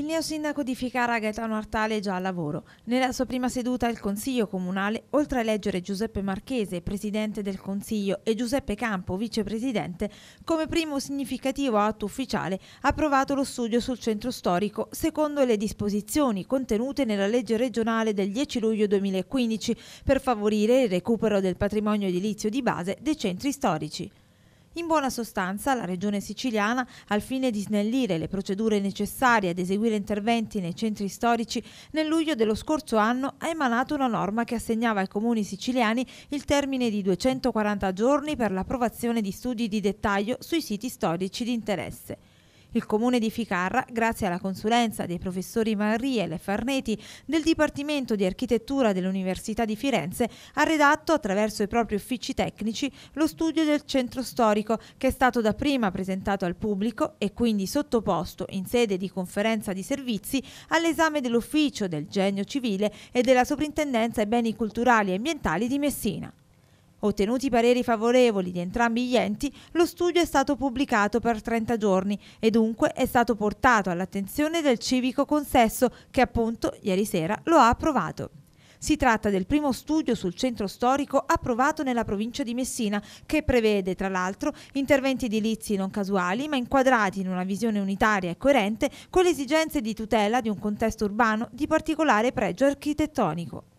Il neosindaco di Ficara Gaetano Artale è già al lavoro. Nella sua prima seduta il Consiglio Comunale, oltre a eleggere Giuseppe Marchese, Presidente del Consiglio, e Giuseppe Campo, Vicepresidente, come primo significativo atto ufficiale ha approvato lo studio sul centro storico secondo le disposizioni contenute nella legge regionale del 10 luglio 2015 per favorire il recupero del patrimonio edilizio di base dei centri storici. In buona sostanza, la Regione siciliana, al fine di snellire le procedure necessarie ad eseguire interventi nei centri storici, nel luglio dello scorso anno ha emanato una norma che assegnava ai comuni siciliani il termine di 240 giorni per l'approvazione di studi di dettaglio sui siti storici di interesse. Il comune di Ficarra, grazie alla consulenza dei professori Marriel e Farneti del Dipartimento di Architettura dell'Università di Firenze, ha redatto attraverso i propri uffici tecnici lo studio del centro storico che è stato dapprima presentato al pubblico e quindi sottoposto in sede di conferenza di servizi all'esame dell'ufficio del genio civile e della soprintendenza ai beni culturali e ambientali di Messina. Ottenuti pareri favorevoli di entrambi gli enti, lo studio è stato pubblicato per 30 giorni e dunque è stato portato all'attenzione del civico consesso che appunto ieri sera lo ha approvato. Si tratta del primo studio sul centro storico approvato nella provincia di Messina che prevede tra l'altro interventi edilizi non casuali ma inquadrati in una visione unitaria e coerente con le esigenze di tutela di un contesto urbano di particolare pregio architettonico.